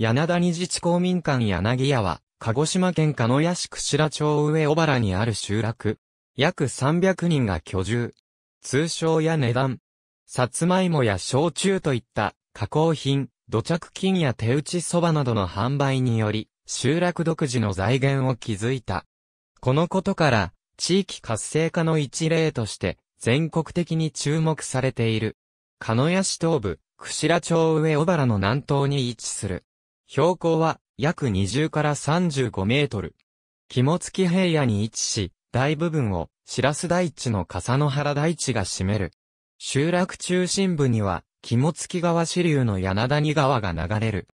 柳谷自治公民館柳屋は、鹿児島県鹿屋市櫛町上小原にある集落。約300人が居住。通称や値段。さつまいもや焼酎といった加工品、土着金や手打ち蕎麦などの販売により、集落独自の財源を築いた。このことから、地域活性化の一例として、全国的に注目されている。鹿屋市東部、串田町上小原の南東に位置する。標高は約20から35メートル。肝付平野に位置し、大部分を白洲台地の笠野原台地が占める。集落中心部には、肝付川支流の柳谷川が流れる。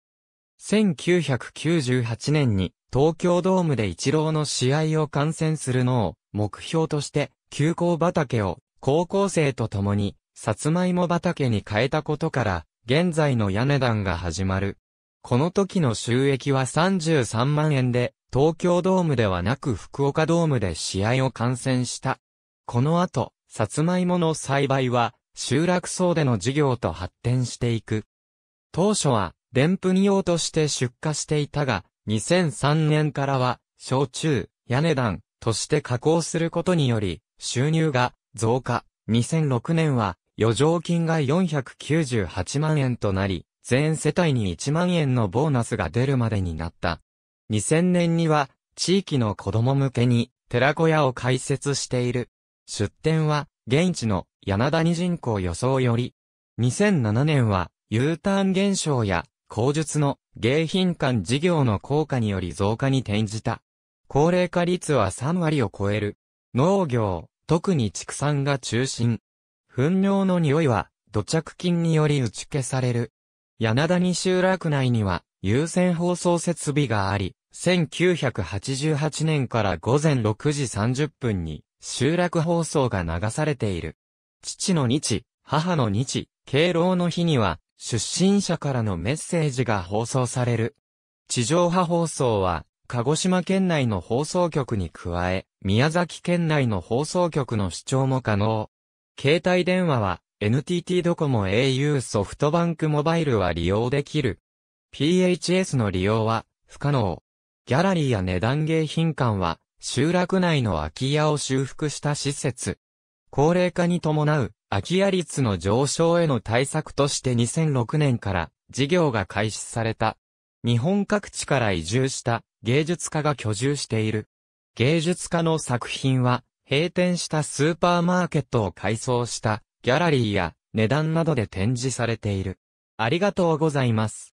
1998年に東京ドームで一郎の試合を観戦するのを目標として休校畑を高校生と共にさつまいも畑に変えたことから現在の屋根団が始まる。この時の収益は33万円で、東京ドームではなく福岡ドームで試合を観戦した。この後、さつまいもの栽培は、集落層での事業と発展していく。当初は、でんぷん用として出荷していたが、2003年からは、焼酎、屋根団として加工することにより、収入が増加。2006年は、余剰金が498万円となり、全世帯に1万円のボーナスが出るまでになった。2000年には、地域の子供向けに、寺小屋を開設している。出店は、現地の柳谷人口予想より、2007年は、U ターン現象や、口述の迎賓館事業の効果により増加に転じた。高齢化率は3割を超える。農業、特に畜産が中心。糞尿の匂いは、土着菌により打ち消される。柳谷集落内には有線放送設備があり、1988年から午前6時30分に集落放送が流されている。父の日、母の日、敬老の日には出身者からのメッセージが放送される。地上波放送は鹿児島県内の放送局に加え、宮崎県内の放送局の視聴も可能。携帯電話は、NTT ドコモ au ソフトバンクモバイルは利用できる。PHS の利用は不可能。ギャラリーや値段芸品館は集落内の空き家を修復した施設。高齢化に伴う空き家率の上昇への対策として2006年から事業が開始された。日本各地から移住した芸術家が居住している。芸術家の作品は閉店したスーパーマーケットを改装したギャラリーや値段などで展示されている。ありがとうございます。